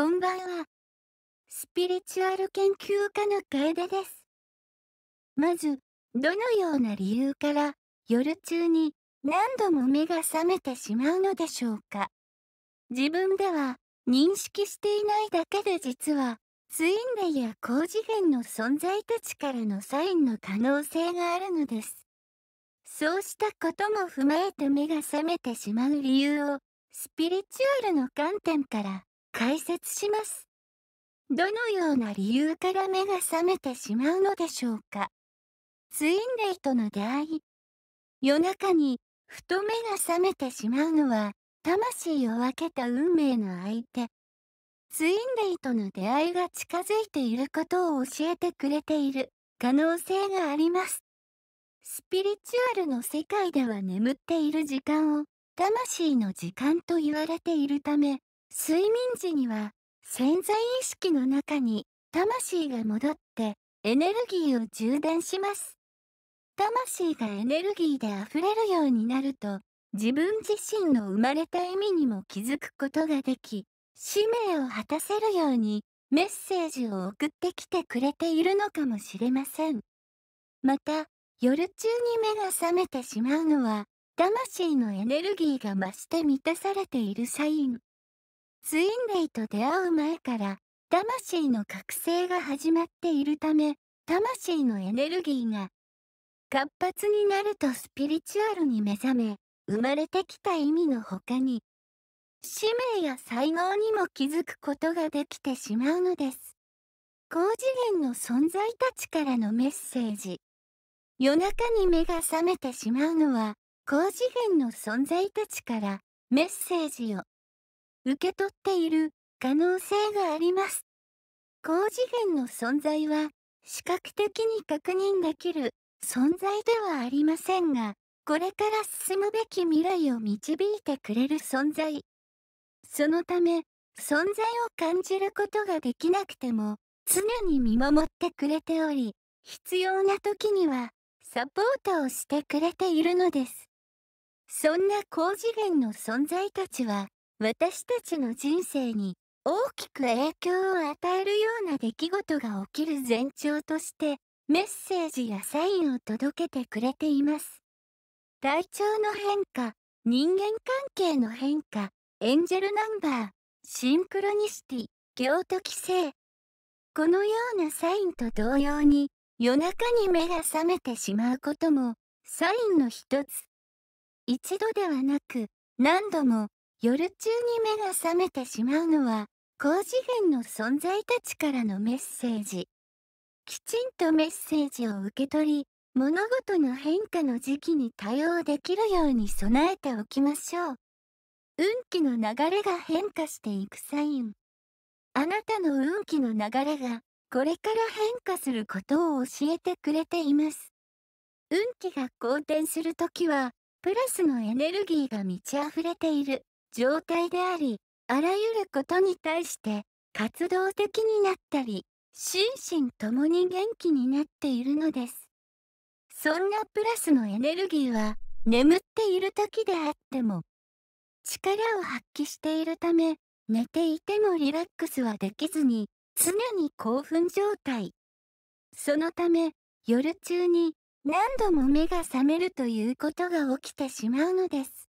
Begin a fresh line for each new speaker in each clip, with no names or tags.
こんばんは。スピリチュアル研究家の楓です。まず、どのような理由から夜中に何度も目が覚めてしまうのでしょうか。自分では認識していないだけで実は、ツインレイや高次元の存在たちからのサインの可能性があるのです。そうしたことも踏まえて目が覚めてしまう理由を、スピリチュアルの観点から解説しますどのような理由から目が覚めてしまうのでしょうかツインレイとの出会い夜中にふと目が覚めてしまうのは魂を分けた運命の相手ツインレイとの出会いが近づいていることを教えてくれている可能性がありますスピリチュアルの世界では眠っている時間を魂の時間と言われているため睡眠時には潜在意識の中に魂が戻ってエネルギーを充電します。魂がエネルギーで溢れるようになると自分自身の生まれた意味にも気づくことができ使命を果たせるようにメッセージを送ってきてくれているのかもしれません。また、夜中に目が覚めてしまうのは、魂のエネルギーが増して満たされているサイン。ツインレイと出会う前から魂の覚醒が始まっているため魂のエネルギーが活発になるとスピリチュアルに目覚め生まれてきた意味の他に使命や才能にも気づくことができてしまうのです高次元の存在たちからのメッセージ夜中に目が覚めてしまうのは高次元の存在たちからメッセージを受け取っている可能性があります。高次元の存在は視覚的に確認できる存在ではありませんが、これから進むべき未来を導いてくれる存在。そのため、存在を感じることができなくても、常に見守ってくれており、必要な時には、サポートをしてくれているのです。そんな高次元の存在たちは、私たちの人生に大きく影響を与えるような出来事が起きる前兆としてメッセージやサインを届けてくれています。体調の変化、人間関係の変化、エンジェルナンバー、シンクロニシティ、行と規制。このようなサインと同様に夜中に目が覚めてしまうこともサインの一つ。一度ではなく何度も夜中に目が覚めてしまうのは高次元の存在たちからのメッセージきちんとメッセージを受け取り物事の変化の時期に対応できるように備えておきましょう運気の流れが変化していくサインあなたの運気の流れがこれから変化することを教えてくれています運気が好転するときはプラスのエネルギーが満ち溢れている状態であり、あらゆることに対して活動的になったり、心身ともに元気になっているのです。そんなプラスのエネルギーは眠っている時であっても力を発揮しているため寝ていてもリラックスはできずに常に興奮状態そのため夜中に何度も目が覚めるということが起きてしまうのです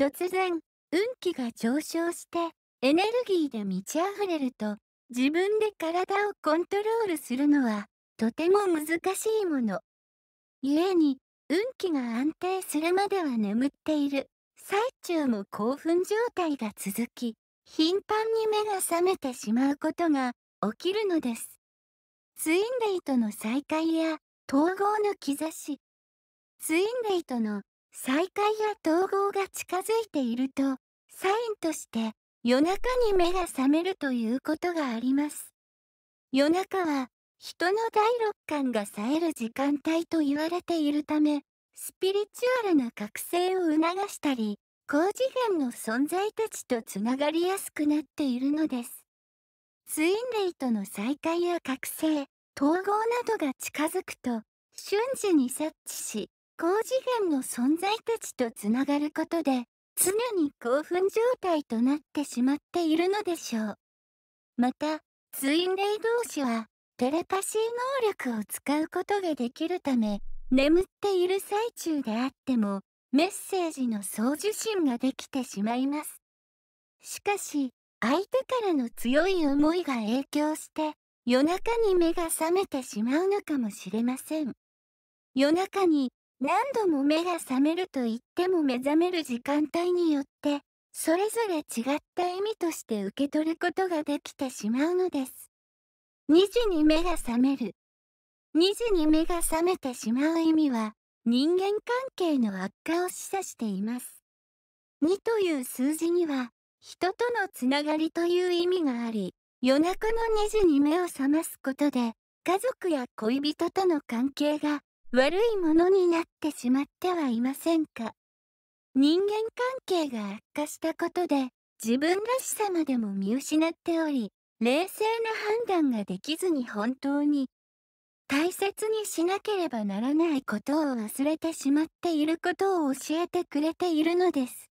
突然運気が上昇してエネルギーで満ち溢れると自分で体をコントロールするのはとても難しいもの。故に運気が安定するまでは眠っている最中も興奮状態が続き頻繁に目が覚めてしまうことが起きるのです。ツインレイとの再会や統合の兆しツインレイとの再会や統合が近づいているとサインとして夜中に目が覚めるということがあります夜中は人の第六感が冴える時間帯と言われているためスピリチュアルな覚醒を促したり高次元の存在たちとつながりやすくなっているのですツインレイとの再会や覚醒統合などが近づくと瞬時に察知し高次元の存在たちとつながることで常に興奮状態となってしまっているのでしょう。また、ツインレイ同士はテレパシー能力を使うことができるため、眠っている最中であっても、メッセージの送受信ができてしまいます。しかし、相手からの強い思いが影響して、夜中に目が覚めてしまうのかもしれません。夜中に何度も目が覚めると言っても目覚める時間帯によって、それぞれ違った意味として受け取ることができてしまうのです。2時に目が覚める。2時に目が覚めてしまう意味は、人間関係の悪化を示唆しています。2という数字には、人とのつながりという意味があり、夜中の2時に目を覚ますことで、家族や恋人との関係が悪いものになってしまってはいませんか人間関係が悪化したことで自分らしさまでも見失っており冷静な判断ができずに本当に大切にしなければならないことを忘れてしまっていることを教えてくれているのです。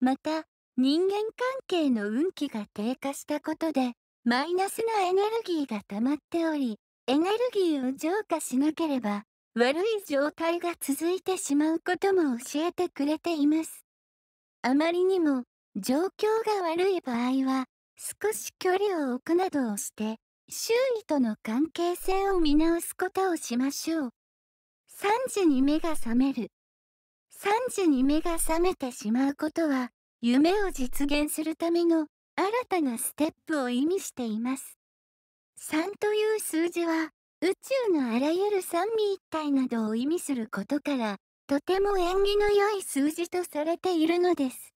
また人間関係の運気が低下したことでマイナスなエネルギーが溜まっておりエネルギーを浄化しなければ悪い状態が続いてしまうことも教えてくれています。あまりにも状況が悪い場合は少し距離を置くなどをして周囲との関係性を見直すことをしましょう。3時に目が覚める。3時に目が覚めてしまうことは夢を実現するための新たなステップを意味しています。3という数字は宇宙のあらゆる三位一体などを意味することからとても縁起の良い数字とされているのです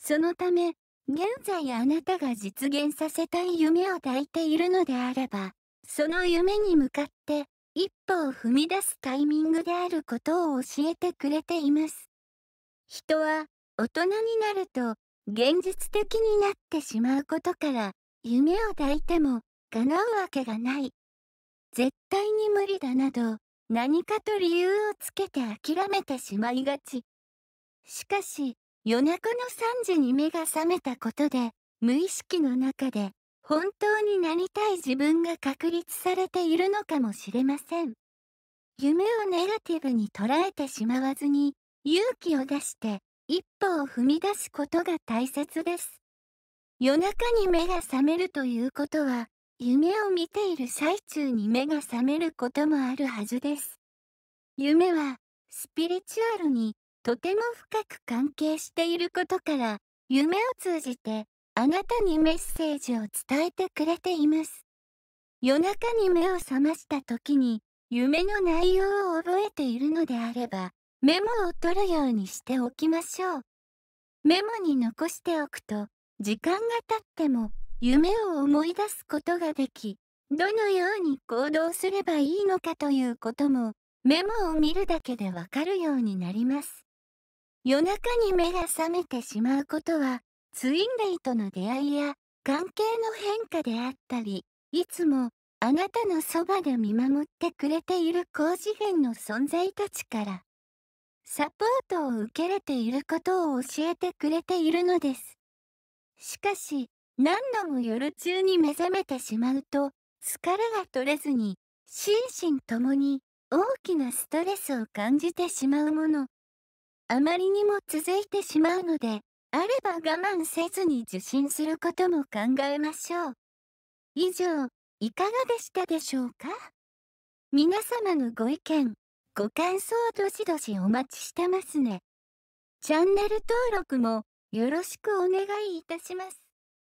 そのため現在あなたが実現させたい夢を抱いているのであればその夢に向かって一歩を踏み出すタイミングであることを教えてくれています人は大人になると現実的になってしまうことから夢を抱いても叶うわけがない絶対に無理だなど、何かと理由をつけて諦めてしまいがち。しかし、夜中の3時に目が覚めたことで、無意識の中で、本当になりたい自分が確立されているのかもしれません。夢をネガティブに捉えてしまわずに、勇気を出して一歩を踏み出すことが大切です。夜中に目が覚めるということは、夢を見ている最中に目が覚めることもあるはずです。夢はスピリチュアルにとても深く関係していることから夢を通じてあなたにメッセージを伝えてくれています。夜中に目を覚ました時に夢の内容を覚えているのであればメモを取るようにしておきましょう。メモに残しておくと時間が経っても夢を思い出すことができ、どのように行動すればいいのかということも、メモを見るだけでわかるようになります。夜中に目が覚めてしまうことは、ツインレイとの出会いや関係の変化であったり、いつもあなたのそばで見守ってくれている高次元の存在たちから、サポートを受けれていることを教えてくれているのです。しかし、何度も夜中に目覚めてしまうと疲れが取れずに心身ともに大きなストレスを感じてしまうものあまりにも続いてしまうのであれば我慢せずに受診することも考えましょう以上いかがでしたでしょうか皆様のご意見ご感想どしどしお待ちしてますねチャンネル登録もよろしくお願いいたします